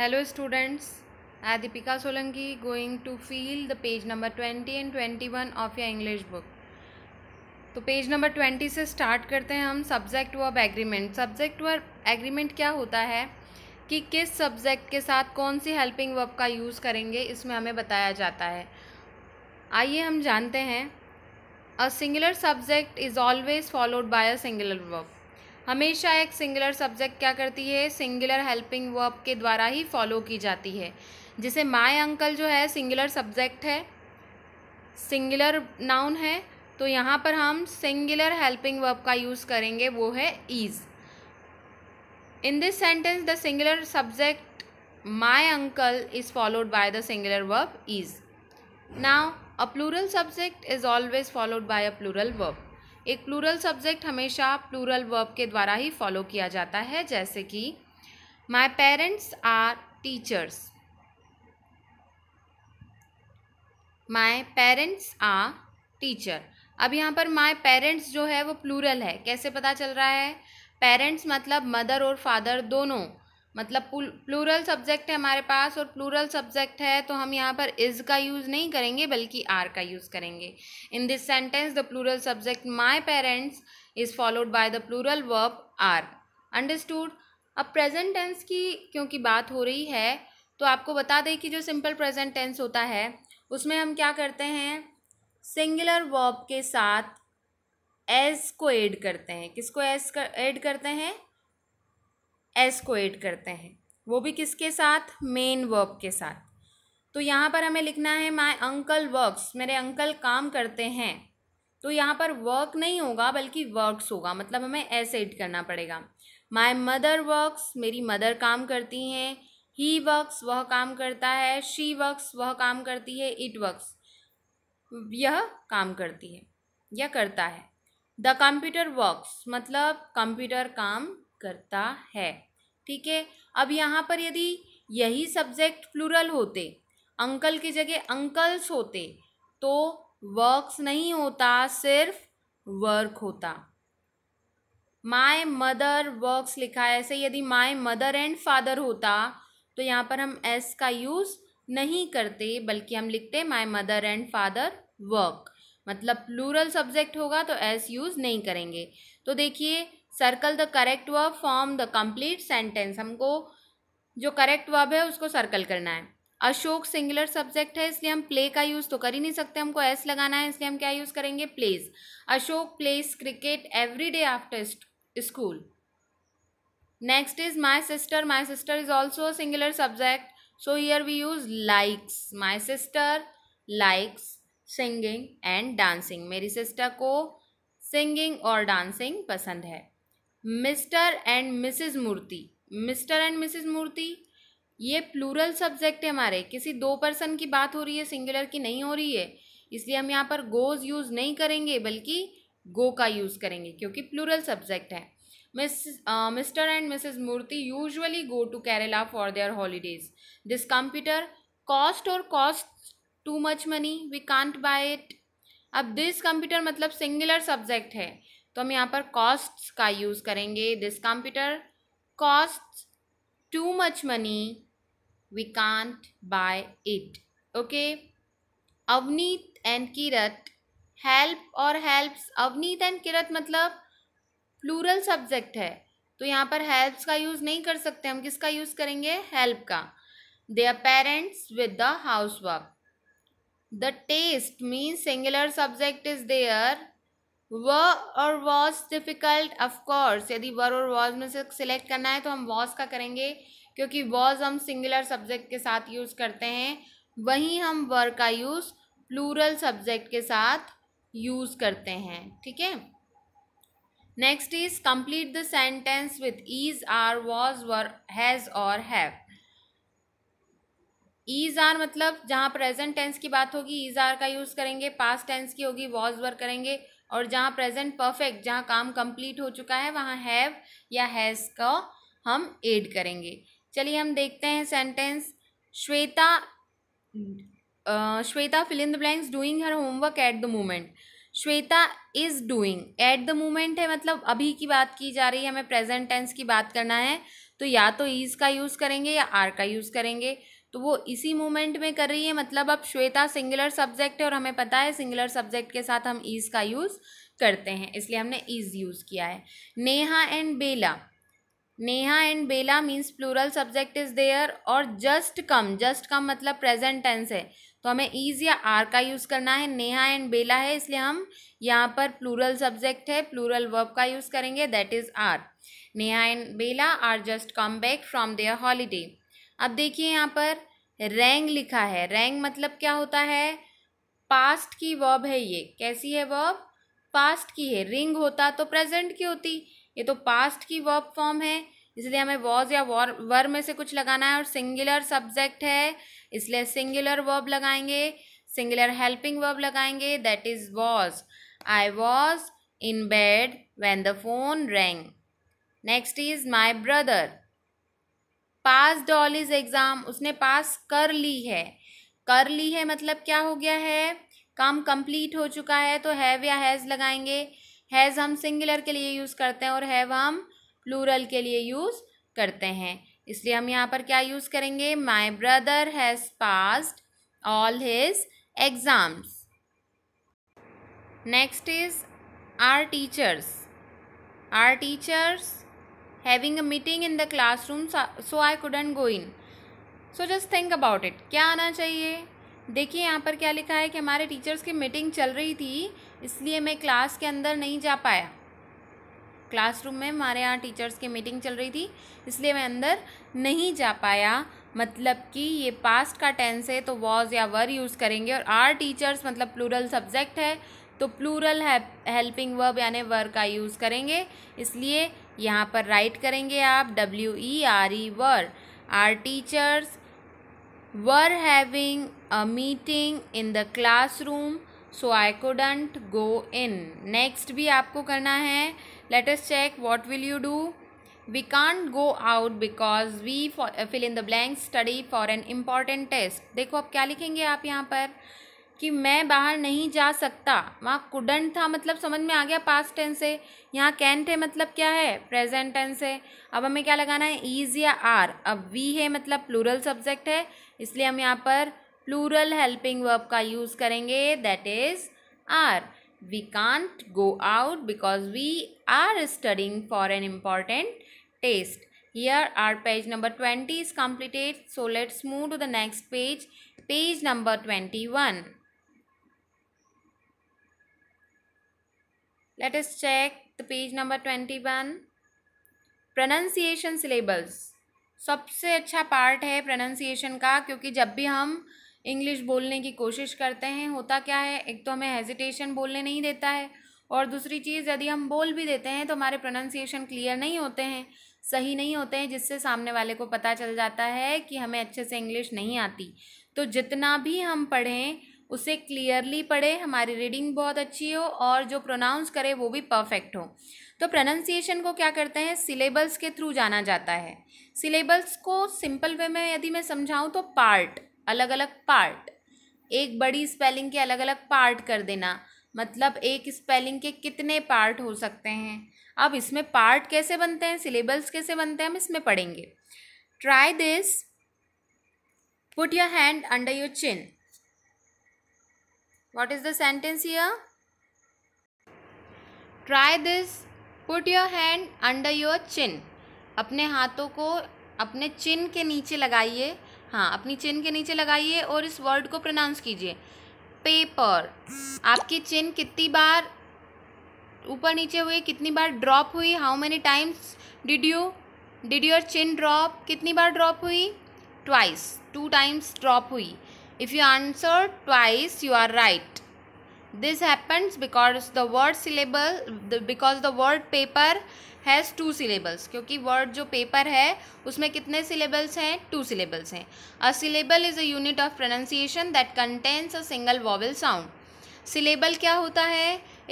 Students students Deepika Solanki going to feel the page number twenty and twenty one of your English book तो page number twenty से start करते हैं हम subject verb agreement subject verb agreement क्या होता है कि किस सब्जेक्ट के साथ कौन सी हेल्पिंग वर्ब का यूज़ करेंगे इसमें हमें बताया जाता है आइए हम जानते हैं a singular subject is always followed by a singular verb हमेशा एक सिंगुलर सब्जेक्ट क्या करती है सिंगुलर हेल्पिंग वर्ब के द्वारा ही फॉलो की जाती है जैसे माय अंकल जो है सिंगुलर सब्जेक्ट है सिंगुलर नाउन है तो यहाँ पर हम सिंगुलर हेल्पिंग वर्ब का यूज़ करेंगे वो है is in this sentence the singular subject my uncle is followed by the singular verb is now a plural subject is always followed by a plural verb एक plural subject हमेशा plural verb के द्वारा ही follow किया जाता है जैसे कि my parents are teachers my parents are teacher अब यहाँ पर माई पेरेंट्स जो है वो प्लूरल है कैसे पता चल रहा है पेरेंट्स मतलब मदर और फादर दोनों मतलब प्लूरल सब्जेक्ट है हमारे पास और प्लूरल सब्जेक्ट है तो हम यहाँ पर इज़ का यूज़ नहीं करेंगे बल्कि आर का यूज़ करेंगे in this sentence the plural subject my parents is followed by the plural verb are understood अब प्रेजेंट टेंस की क्योंकि बात हो रही है तो आपको बता दें कि जो सिंपल प्रेजेंट टेंस होता है उसमें हम क्या करते हैं सिंगुलर वर्ब के साथ एज को ऐड करते हैं किसको एज कर ऐड करते हैं एस को ऐड करते हैं वो भी किसके साथ मेन वर्ब के साथ तो यहाँ पर हमें लिखना है माय अंकल वर्क्स मेरे अंकल काम करते हैं तो यहाँ पर वर्क नहीं होगा बल्कि वर्क्स होगा मतलब हमें एस ऐड करना पड़ेगा माय मदर वर्क्स मेरी मदर काम करती हैं ही वर्क्स वह काम करता है शी वर्क्स वह काम करती है इट वर्क्स यह काम करती है यह करता है द कंप्यूटर वर्क्स मतलब कंप्यूटर काम करता है ठीक है अब यहाँ पर यदि यही सब्जेक्ट प्लूरल होते अंकल की जगह अंकल्स होते तो वर्क्स नहीं होता सिर्फ वर्क होता माय मदर वर्क्स लिखा है ऐसे यदि माय मदर एंड फादर होता तो यहाँ पर हम एस का यूज़ नहीं करते बल्कि हम लिखते my mother and father work मतलब प्लूरल सब्जेक्ट होगा तो एस यूज़ नहीं करेंगे तो देखिए circle the correct verb form the complete sentence हमको जो करेक्ट वर्ब है उसको सर्कल करना है अशोक सिंगुलर सब्जेक्ट है इसलिए हम प्ले का यूज़ तो कर ही नहीं सकते हमको एस लगाना है इसलिए हम क्या यूज़ करेंगे plays Ashok plays cricket every day after school next is my sister my sister is also singular subject so here we use likes my sister likes singing and dancing मेरी सिस्टर को singing और dancing पसंद है mister and missus Murthy mister and missus Murthy ये plural subject है हमारे किसी दो पर्सन की बात हो रही है सिंगुलर की नहीं हो रही है इसलिए हम यहाँ पर गोज यूज़ नहीं करेंगे बल्कि गो का यूज़ करेंगे क्योंकि प्लूरल सब्जेक्ट है miss mister and missus Murthy usually go to Kerala for their holidays this computer cost or cost too much money we can't buy it अब दिस कंप्यूटर मतलब सिंगुलर सब्जेक्ट है तो हम यहाँ पर कॉस्ट्स का यूज़ करेंगे this computer cost too much money we can't buy it okay Avneet and Kirat help or helps Avneet and Kirat मतलब प्लूरल सब्जेक्ट है तो यहाँ पर हेल्प्स का यूज़ नहीं कर सकते हम किसका यूज़ करेंगे हेल्प का their parents with the house work the test means singular subject is there were or was difficult of course यदि वर और वॉज में से सिलेक्ट करना है तो हम वॉज का करेंगे क्योंकि वॉज हम सिंगुलर सब्जेक्ट के साथ यूज़ करते हैं वहीं हम वर का यूज़ प्लूरल सब्जेक्ट के साथ यूज़ करते हैं ठीक है next is complete the sentence with is are was were has or have is are मतलब जहाँ प्रेजेंट टेंस की बात होगी ईज आर का यूज़ करेंगे पास्ट टेंस की होगी वॉज वर करेंगे और जहाँ प्रेजेंट परफेक्ट जहाँ काम कंप्लीट हो चुका है वहाँ हैव या हैज़ का हम एड करेंगे चलिए हम देखते हैं sentence Shweta Shweta fill in the blanks doing her homework at the moment Shweta is doing at the moment है मतलब अभी की बात की जा रही है हमें प्रेजेंट टेंस की बात करना है तो या तो ईज़ का यूज़ करेंगे या आर का यूज़ करेंगे तो वो इसी मोमेंट में कर रही है मतलब अब श्वेता सिंगुलर सब्जेक्ट है और हमें पता है सिंगुलर सब्जेक्ट के साथ हम ईज़ का यूज़ करते हैं इसलिए हमने ईज़ यूज़ किया है Neha and Bela Neha and Bela means plural subject is there or just come just come मतलब प्रेजेंट टेंस है तो हमें ईज या आर का यूज़ करना है नेहा एंड बेला है इसलिए हम यहाँ पर प्लूरल सब्जेक्ट है प्लूरल वर्ब का यूज़ करेंगे that is are Neha and Bela are just come back from their holiday अब देखिए यहाँ पर रैंग लिखा है रैंग मतलब क्या होता है पास्ट की वर्ब है ये कैसी है वर्ब पास्ट की है रिंग होता तो प्रेजेंट की होती ये तो पास्ट की वर्ब फॉर्म है इसलिए हमें वॉज या वॉर वर में से कुछ लगाना है और सिंगुलर सब्जेक्ट है इसलिए सिंगुलर वर्ब लगाएंगे सिंगुलर हेल्पिंग वर्ब लगाएंगे that is was I was in bed when the phone rang next is my brother pass all his exam उसने पास कर ली है कर ली है मतलब क्या हो गया है काम कंप्लीट हो चुका है तो हैव या हैज़ लगाएंगे हैज़ हम सिंगुलर के लिए यूज़ करते हैं और हैव हम प्लूरल के लिए यूज़ करते हैं इसलिए हम यहाँ पर क्या यूज़ करेंगे my brother has passed all his exams next is our teachers our teachers having a meeting in the class room so I couldn't go in so just think about it क्या आना चाहिए देखिए यहाँ पर क्या लिखा है कि हमारे टीचर्स की मीटिंग चल रही थी इसलिए मैं क्लास के अंदर नहीं जा पाया क्लासरूम में हमारे यहाँ टीचर्स की मीटिंग चल रही थी इसलिए मैं अंदर नहीं जा पाया मतलब कि ये पास्ट का टेंस है तो वॉज या वर यूज़ करेंगे और आर टीचर्स मतलब प्लूरल सब्जेक्ट है तो प्लूरल हेल्पिंग वर्ब यानी वर का यूज़ करेंगे इसलिए यहाँ पर राइट करेंगे आप W E R E were our teachers were having a meeting in the class room so I couldn't go in next भी आपको करना है let's check what will you do we can't go out because we fill in the blank study for an important test देखो अब क्या लिखेंगे आप यहाँ पर कि मैं बाहर नहीं जा सकता वहाँ कुडंट था मतलब समझ में आ गया पास्ट टेंस है यहाँ कैंट है मतलब क्या है प्रेजेंट टेंस है अब हमें क्या लगाना है ईज या आर अब वी है मतलब प्लूरल सब्जेक्ट है इसलिए हम यहाँ पर प्लूरल हेल्पिंग वर्ब का यूज़ करेंगे that is are we can't go out because we are studying for an important test our page number twenty is completed so let's move to the next page page number twenty one let us check the page number 21 pronunciation syllables सबसे अच्छा part है pronunciation का क्योंकि जब भी हम English बोलने की कोशिश करते हैं होता क्या है एक तो हमें हेजिटेशन बोलने नहीं देता है और दूसरी चीज़ यदि हम बोल भी देते हैं तो हमारे प्रोनाउंसिएशन क्लियर नहीं होते हैं सही नहीं होते हैं जिससे सामने वाले को पता चल जाता है कि हमें अच्छे से इंग्लिश नहीं आती तो जितना भी हम पढ़ें उसे क्लियरली पढ़े हमारी रीडिंग बहुत अच्छी हो और जो प्रोनाउंस करे वो भी परफेक्ट हो तो प्रोनाउंसिएशन को क्या करते हैं सिलेबल्स के थ्रू जाना जाता है सिलेबल्स को सिंपल वे में यदि मैं समझाऊँ तो पार्ट अलग अलग पार्ट एक बड़ी स्पेलिंग के अलग अलग पार्ट कर देना मतलब एक स्पेलिंग के कितने पार्ट हो सकते हैं अब इसमें पार्ट कैसे बनते हैं सिलेबल्स कैसे बनते हैं हम इसमें पढ़ेंगे try this put your hand under your chin what is the sentence here try this put your hand under your chin अपने हाथों को अपने चिन के नीचे लगाइए हाँ अपनी चिन के नीचे लगाइए और इस वर्ड को प्रोनाउंस कीजिए पेपर आपकी चिन कितनी बार ऊपर नीचे हुई कितनी बार ड्रॉप हुई how many times did you did your chin drop कितनी बार ड्रॉप हुई ट्वाइस टू टाइम्स ड्रॉप हुई If you answer twice, you are right. This happens because the word syllable, the, because the word paper has two syllables kyunki word jo paper hai usme kitne syllables hain two syllables hain a syllable is a unit of pronunciation that contains a single vowel sound syllable क्या होता है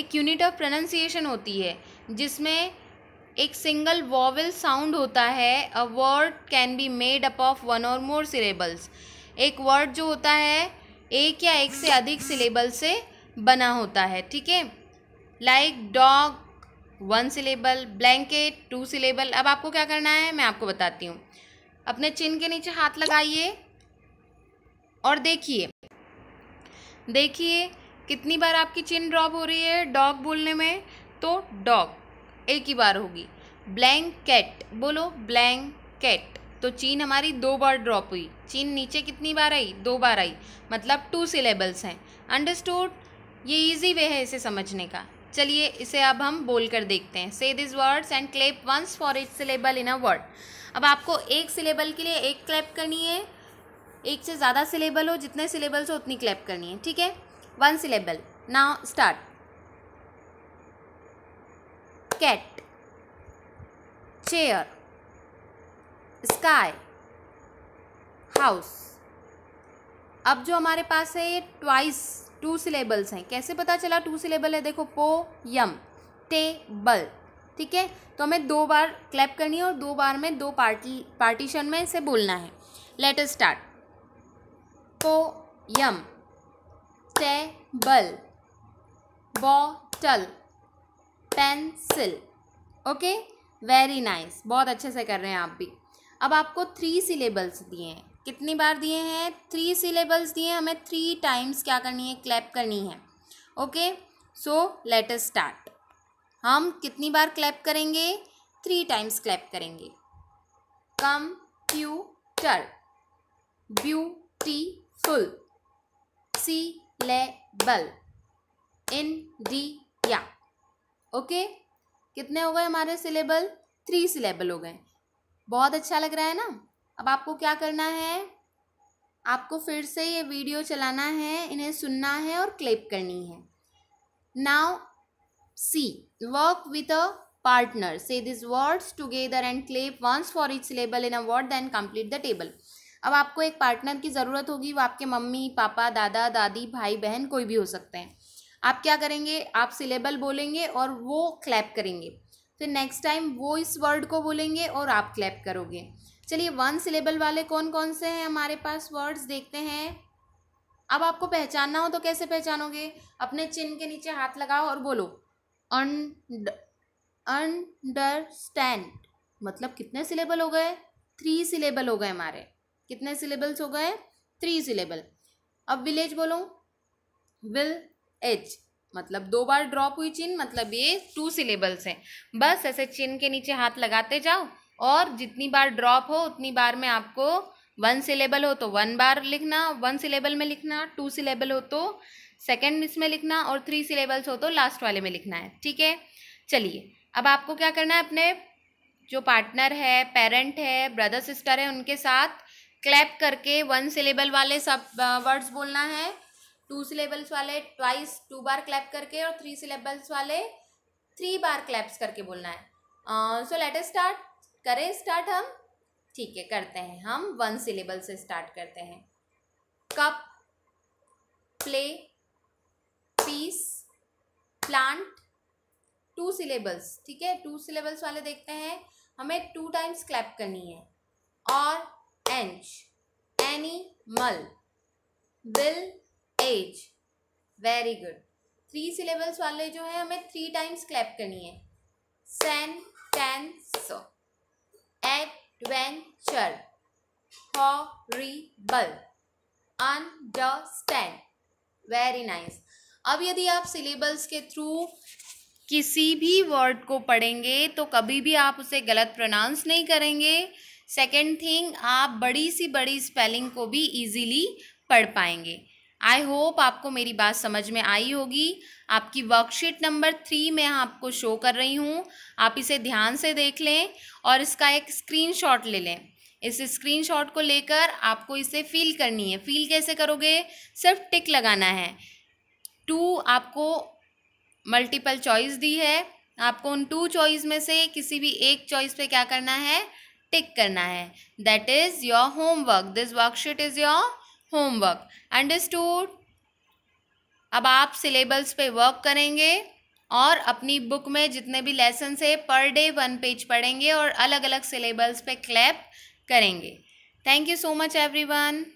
एक unit of pronunciation होती है जिसमें एक single vowel sound होता है a word can be made up of one or more syllables एक वर्ड जो होता है एक या एक से अधिक सिलेबल से बना होता है ठीक है like dog one syllable blanket two syllable अब आपको क्या करना है मैं आपको बताती हूँ अपने चिन के नीचे हाथ लगाइए और देखिए देखिए कितनी बार आपकी चिन ड्रॉप हो रही है डॉग बोलने में तो डॉग एक ही बार होगी ब्लैंकेट बोलो ब्लैंकेट तो चीन हमारी दो बार ड्रॉप हुई चीन नीचे कितनी बार आई दो बार आई मतलब टू सिलेबल्स हैं अंडरस्टूड ये इजी वे है इसे समझने का चलिए इसे अब हम बोल कर देखते हैं say this words and clap once for it syllable in a word अब आपको एक सिलेबल के लिए एक क्लैप करनी है एक से ज़्यादा सिलेबल हो जितने सिलेबल्स हो उतनी क्लैप करनी है ठीक है one syllable now start cat chair sky house अब जो हमारे पास है ये ट्वाइस टू सिलेबल्स हैं कैसे पता चला टू सिलेबल है देखो पो यम टे बल ठीक है तो हमें दो बार क्लैप करनी है और दो बार में दो पार्टी पार्टीशन में इसे बोलना है लेट अस स्टार्ट पो poem table bottle pencil okay very nice बहुत अच्छे से कर रहे हैं आप भी अब आपको थ्री सिलेबल्स दिए हैं कितनी बार दिए हैं थ्री सिलेबल्स दिए हैं हमें थ्री टाइम्स क्या करनी है क्लैप करनी है okay so let us start हम कितनी बार क्लैप करेंगे थ्री टाइम्स क्लैप करेंगे कम कंप्यूटर ब्यूटीफुल डी या ओके कितने हो गए हमारे सिलेबल थ्री सिलेबल हो गए बहुत अच्छा लग रहा है ना अब आपको क्या करना है आपको फिर से ये वीडियो चलाना है इन्हें सुनना है और क्लिप करनी है now see work with a partner say this words together and clap once for each label in a word then complete the table अब आपको एक पार्टनर की ज़रूरत होगी वो आपके मम्मी पापा दादा दादी भाई बहन कोई भी हो सकते हैं आप क्या करेंगे आप सिलेबल बोलेंगे और वो क्लैप करेंगे तो नेक्स्ट टाइम वो इस वर्ड को बोलेंगे और आप क्लैप करोगे चलिए वन सिलेबल वाले कौन कौन से हैं हमारे पास वर्ड्स देखते हैं अब आपको पहचानना हो तो कैसे पहचानोगे अपने चिन्ह के नीचे हाथ लगाओ और बोलो अंडरस्टैंड मतलब कितने सिलेबल हो गए थ्री सिलेबल हो गए हमारे कितने सिलेबल्स हो गए थ्री सिलेबल अब विलेज बोलो विल एच मतलब दो बार ड्रॉप हुई चिन्ह मतलब ये टू सिलेबल्स हैं बस ऐसे चिन्ह के नीचे हाथ लगाते जाओ और जितनी बार ड्रॉप हो उतनी बार में आपको वन सिलेबल हो तो वन बार लिखना वन सिलेबल में लिखना टू सिलेबल हो तो सेकेंड इसमें लिखना और थ्री सिलेबल्स हो तो लास्ट वाले में लिखना है ठीक है चलिए अब आपको क्या करना है अपने जो पार्टनर है पेरेंट है ब्रदर सिस्टर है उनके साथ क्लैप करके वन सिलेबल वाले सब वर्ड्स बोलना है टू सिलेबल्स वाले ट्वाइस टू बार क्लैप करके और थ्री सिलेबल्स वाले थ्री बार क्लैप्स करके बोलना है सो लेट स्टार्ट करें स्टार्ट हम ठीक है करते हैं हम वन सिलेबल से स्टार्ट करते हैं cup play piece plant two syllables ठीक है टू सिलेबल्स वाले देखते हैं हमें टू टाइम्स क्लैप करनी है और एंच animal village very good three syllables वाले जो है हमें थ्री टाइम्स क्लैप करनी है सैन टेन सो adventure horrible understand very nice अब यदि आप सिलेबल्स के थ्रू किसी भी वर्ड को पढ़ेंगे तो कभी भी आप उसे गलत प्रोनाउंस नहीं करेंगे सेकेंड थिंग आप बड़ी सी बड़ी स्पेलिंग को भी इजीली पढ़ पाएंगे आई होप आपको मेरी बात समझ में आई होगी आपकी वर्कशीट नंबर थ्री मैं आपको शो कर रही हूँ आप इसे ध्यान से देख लें और इसका एक स्क्रीनशॉट ले लें इस स्क्रीनशॉट को लेकर आपको इसे फील करनी है फील कैसे करोगे सिर्फ टिक लगाना है टू आपको मल्टीपल चॉइस दी है आपको उन टू चॉइस में से किसी भी एक चॉइस पे क्या करना है टिक करना है that is your homework this worksheet is your homework understood अब आप सिलेबस पे वर्क करेंगे और अपनी बुक में जितने भी लेसन है पर डे वन पेज पढ़ेंगे और अलग अलग सिलेबस पे क्लैप करेंगे thank you so much everyone